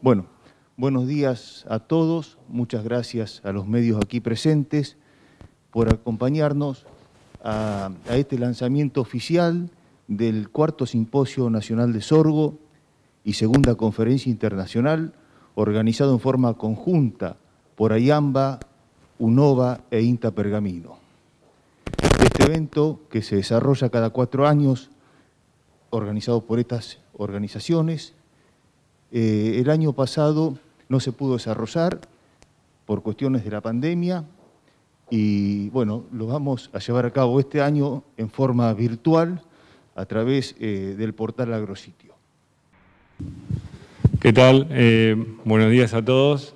Bueno, buenos días a todos, muchas gracias a los medios aquí presentes por acompañarnos a, este lanzamiento oficial del cuarto Simposio Nacional de Sorgo y segunda conferencia internacional organizado en forma conjunta por Ayamba, UNOVA e INTA Pergamino este evento que se desarrolla cada cuatro años, organizado por estas organizaciones. Eh, el año pasado no se pudo desarrollar por cuestiones de la pandemia y bueno, lo vamos a llevar a cabo este año en forma virtual a través eh, del portal Agrositio. ¿Qué tal? Eh, buenos días a todos.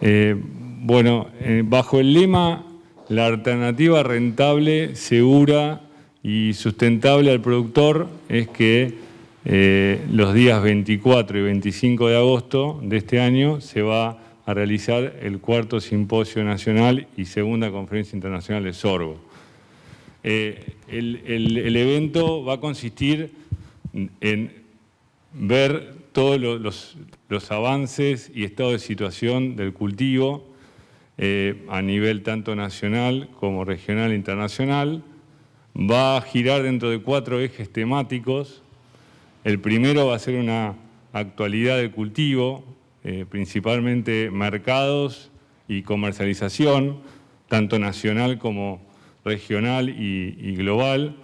bueno, bajo el lema la alternativa rentable, segura y sustentable al productor es que eh, los días 24 y 25 de agosto de este año se va a realizar el cuarto simposio nacional y segunda conferencia internacional de sorgo. Eh, el, evento va a consistir en ver todos los avances y estado de situación del cultivo, eh, a nivel tanto nacional como regional e internacional. Va a girar dentro de cuatro ejes temáticos. El primero va a ser una actualidad de cultivo, eh, principalmente mercados y comercialización, tanto nacional como regional y, global.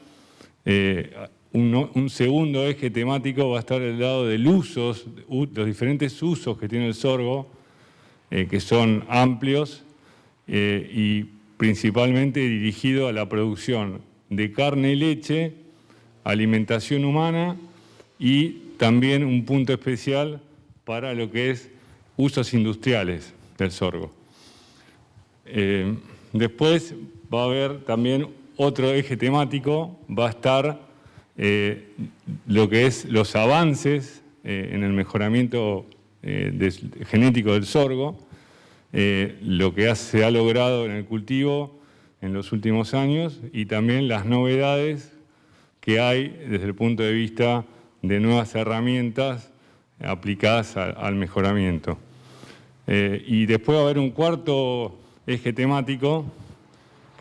Eh, un, segundo eje temático va a estar el lado de usos, los diferentes usos que tiene el sorgo, eh, que son amplios eh, y principalmente dirigido a la producción de carne y leche, alimentación humana y también un punto especial para lo que es usos industriales del sorgo. Eh, después va a haber también otro eje temático, va a estar lo que es los avances en el mejoramiento eh, genético del sorgo, eh, lo que se ha logrado en el cultivo en los últimos años y también las novedades que hay desde el punto de vista de nuevas herramientas aplicadas al mejoramiento. Eh, y después va a haber un cuarto eje temático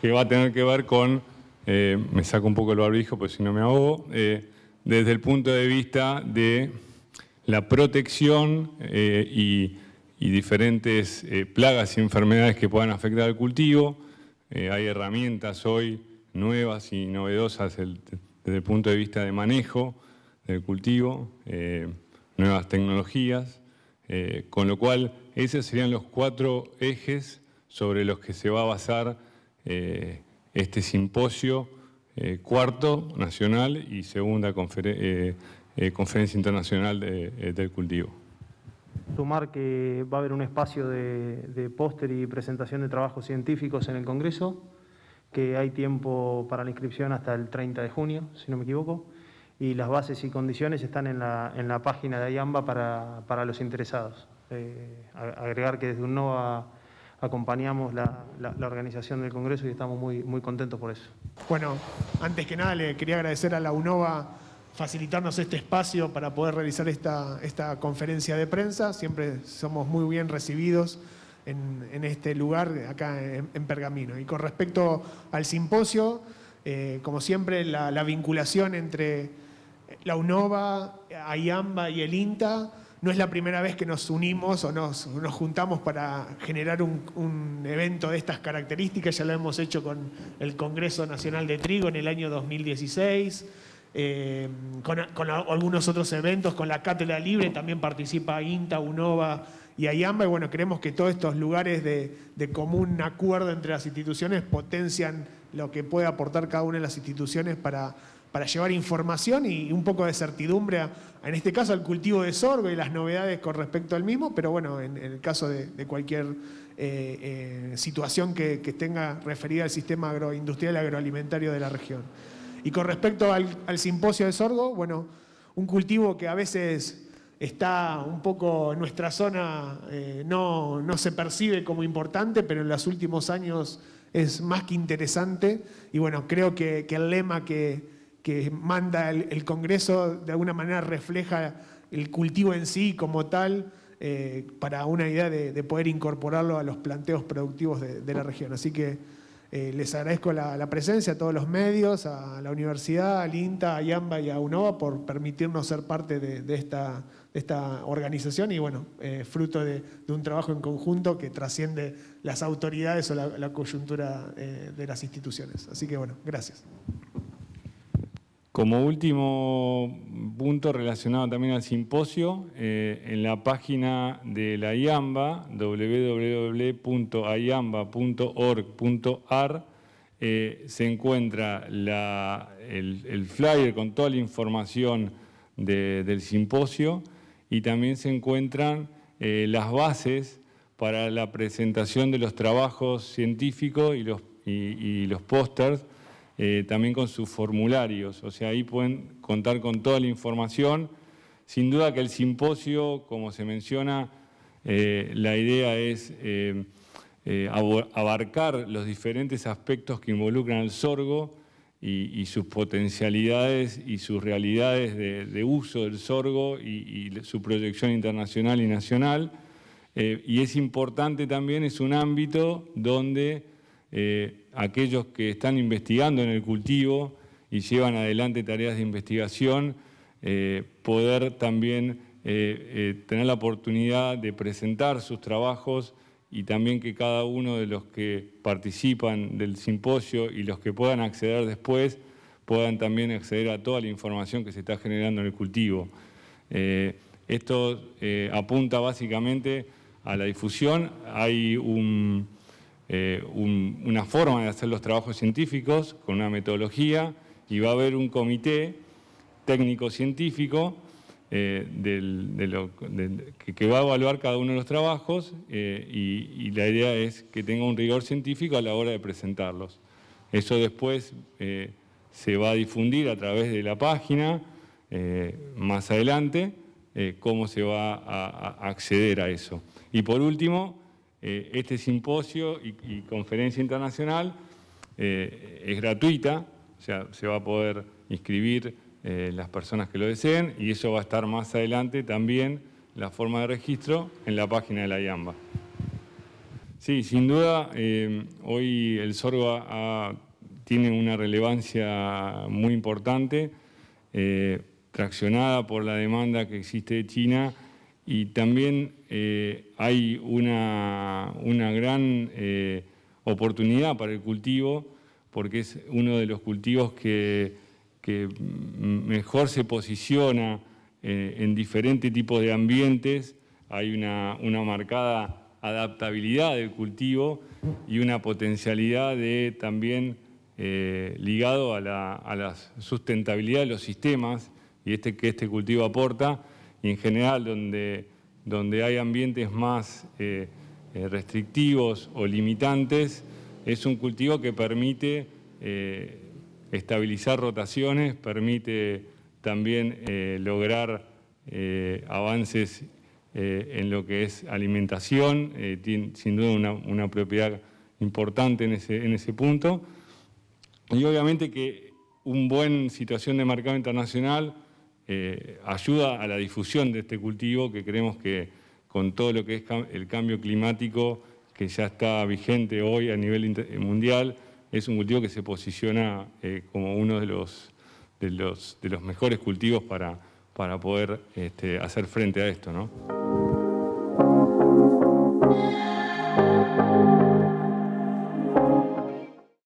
que va a tener que ver con, me saco un poco el barbijo, pues si no me ahogo, desde el punto de vista de la protección eh, y, diferentes eh, plagas y enfermedades que puedan afectar al cultivo. Eh, hay herramientas hoy nuevas y novedosas desde el punto de vista de manejo del cultivo, nuevas tecnologías, con lo cual esos serían los cuatro ejes sobre los que se va a basar este simposio cuarto nacional y segunda conferencia eh, conferencia Internacional eh, del Cultivo. Sumar que va a haber un espacio de, póster y presentación de trabajos científicos en el Congreso, que hay tiempo para la inscripción hasta el 30 de junio, si no me equivoco, y las bases y condiciones están en la, en la página de IAMBA para, para los interesados. Eh, agregar que desde UNOVA acompañamos la, la, organización del Congreso y estamos muy, muy contentos por eso. Bueno, antes que nada le quería agradecer a la UNOVA facilitarnos este espacio para poder realizar esta, conferencia de prensa. Siempre somos muy bien recibidos en, este lugar, acá en, Pergamino. Y con respecto al simposio, eh, como siempre, la, vinculación entre la UNOVA, AIAMBA y el INTA no es la primera vez que nos unimos o nos, juntamos para generar un, un, evento de estas características. Ya lo hemos hecho con el Congreso Nacional de Trigo en el año 2016. Eh, con, algunos otros eventos, con la Cátedra Libre, también participa INTA, UNOVA y AIAMBA, y bueno, creemos que todos estos lugares de, común acuerdo entre las instituciones potencian lo que puede aportar cada una de las instituciones para, llevar información y un poco de certidumbre, en este caso al cultivo de sorgo y las novedades con respecto al mismo, pero bueno, en, el caso de, cualquier eh, eh, situación que, que tenga referida al sistema agroindustrial agroalimentario de la región. Y con respecto al, simposio de sorgo, bueno, un cultivo que a veces está un poco en nuestra zona, eh, no, se percibe como importante, pero en los últimos años es más que interesante. Y bueno, creo que, el lema que, manda el, Congreso de alguna manera refleja el cultivo en sí como tal, eh, para una idea de, poder incorporarlo a los planteos productivos de, de la región. Así que eh, les agradezco la, presencia a todos los medios, a la universidad, al INTA, a IAMBA y a UNOVA por permitirnos ser parte de, esta, organización y bueno, eh, fruto de, un trabajo en conjunto que trasciende las autoridades o la, coyuntura eh, de las instituciones. Así que bueno, gracias como último punto relacionado también al simposio, eh, en la página de la IAMBA, www.iamba.org.ar, eh, se encuentra el, flyer con toda la información del simposio y también se encuentran eh, las bases para la presentación de los trabajos científicos y los, y, y los pósters eh, también con sus formularios. O sea, ahí pueden contar con toda la información. Sin duda que el simposio, como se menciona, eh, la idea es eh, abarcar los diferentes aspectos que involucran al sorgo y, sus potencialidades y sus realidades de, uso del sorgo y, su proyección internacional y nacional. y es importante también, es un ámbito donde eh, aquellos que están investigando en el cultivo y llevan adelante tareas de investigación, eh, poder también eh, tener la oportunidad de presentar sus trabajos y también que cada uno de los que participan del simposio y los que puedan acceder después puedan también acceder a toda la información que se está generando en el cultivo. esto apunta básicamente a la difusión. Hay un, eh, una forma de hacer los trabajos científicos, con una metodología, y va a haber un comité técnico-científico eh, que, va a evaluar cada uno de los trabajos eh, y, la idea es que tenga un rigor científico a la hora de presentarlos. Eso después se va a difundir a través de la página más adelante, cómo se va a acceder a eso. Y por último, eh, este simposio y, conferencia internacional eh, es gratuita, o sea, se va a poder inscribir eh, las personas que lo deseen y eso va a estar más adelante también la forma de registro en la página de la IAMBA. Sí, sin duda, hoy el sorgo tiene una relevancia muy importante, traccionada por la demanda que existe de China y también eh, hay una, gran eh, oportunidad para el cultivo porque es uno de los cultivos que, mejor se posiciona eh, en diferentes tipos de ambientes. Hay una, marcada adaptabilidad del cultivo y una potencialidad de también ligado a la, a la sustentabilidad de los sistemas y este, que este cultivo aporta y en general donde, donde hay ambientes más eh, eh, restrictivos o limitantes, es un cultivo que permite eh, estabilizar rotaciones, permite también lograr avances en lo que es alimentación, tiene sin duda una, propiedad importante en ese, en ese punto. Y obviamente que un buen situación de mercado internacional eh, ayuda a la difusión de este cultivo que creemos que con todo lo que es el cambio climático que ya está vigente hoy a nivel eh, mundial, es un cultivo que se posiciona eh, como uno de los, de los, mejores cultivos para, poder este, hacer frente a esto.